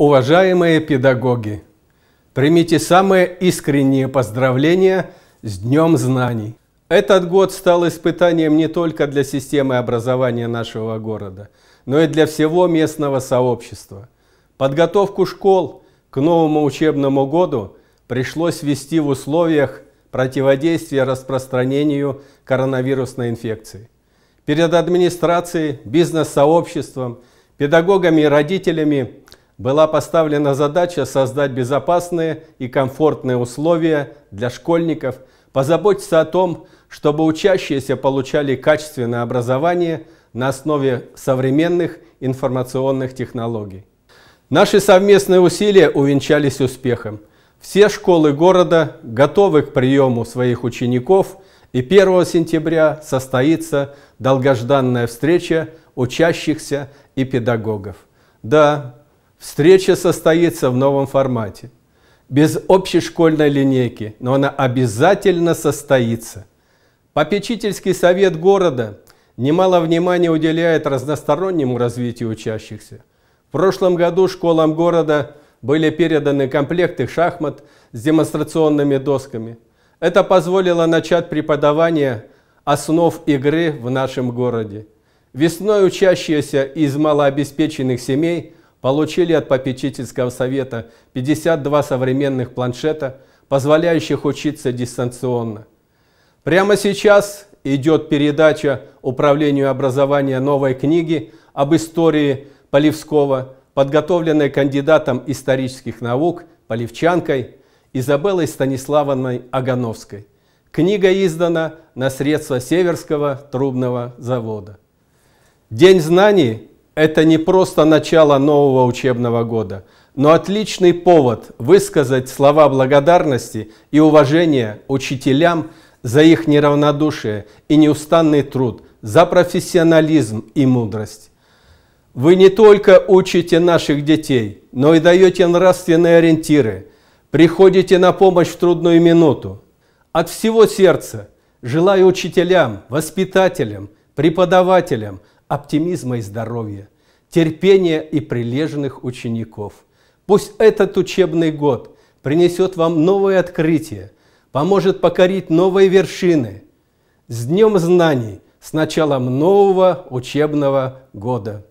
Уважаемые педагоги, примите самые искренние поздравления с Днем Знаний. Этот год стал испытанием не только для системы образования нашего города, но и для всего местного сообщества. Подготовку школ к новому учебному году пришлось вести в условиях противодействия распространению коронавирусной инфекции. Перед администрацией, бизнес-сообществом, педагогами и родителями была поставлена задача создать безопасные и комфортные условия для школьников, позаботиться о том, чтобы учащиеся получали качественное образование на основе современных информационных технологий. Наши совместные усилия увенчались успехом. Все школы города готовы к приему своих учеников, и 1 сентября состоится долгожданная встреча учащихся и педагогов. Да, Встреча состоится в новом формате, без общей школьной линейки, но она обязательно состоится. Попечительский совет города немало внимания уделяет разностороннему развитию учащихся. В прошлом году школам города были переданы комплекты шахмат с демонстрационными досками. Это позволило начать преподавание основ игры в нашем городе. Весной учащиеся из малообеспеченных семей – получили от попечительского совета 52 современных планшета, позволяющих учиться дистанционно. Прямо сейчас идет передача Управлению образования новой книги об истории Полевского, подготовленной кандидатом исторических наук Полевчанкой Изабеллой Станиславовной Агановской. Книга издана на средства Северского трубного завода. День знаний это не просто начало нового учебного года, но отличный повод высказать слова благодарности и уважения учителям за их неравнодушие и неустанный труд, за профессионализм и мудрость. Вы не только учите наших детей, но и даете нравственные ориентиры, приходите на помощь в трудную минуту. От всего сердца желаю учителям, воспитателям, преподавателям оптимизма и здоровья – терпения и прилежных учеников. Пусть этот учебный год принесет вам новые открытия, поможет покорить новые вершины. С Днем Знаний, с началом нового учебного года!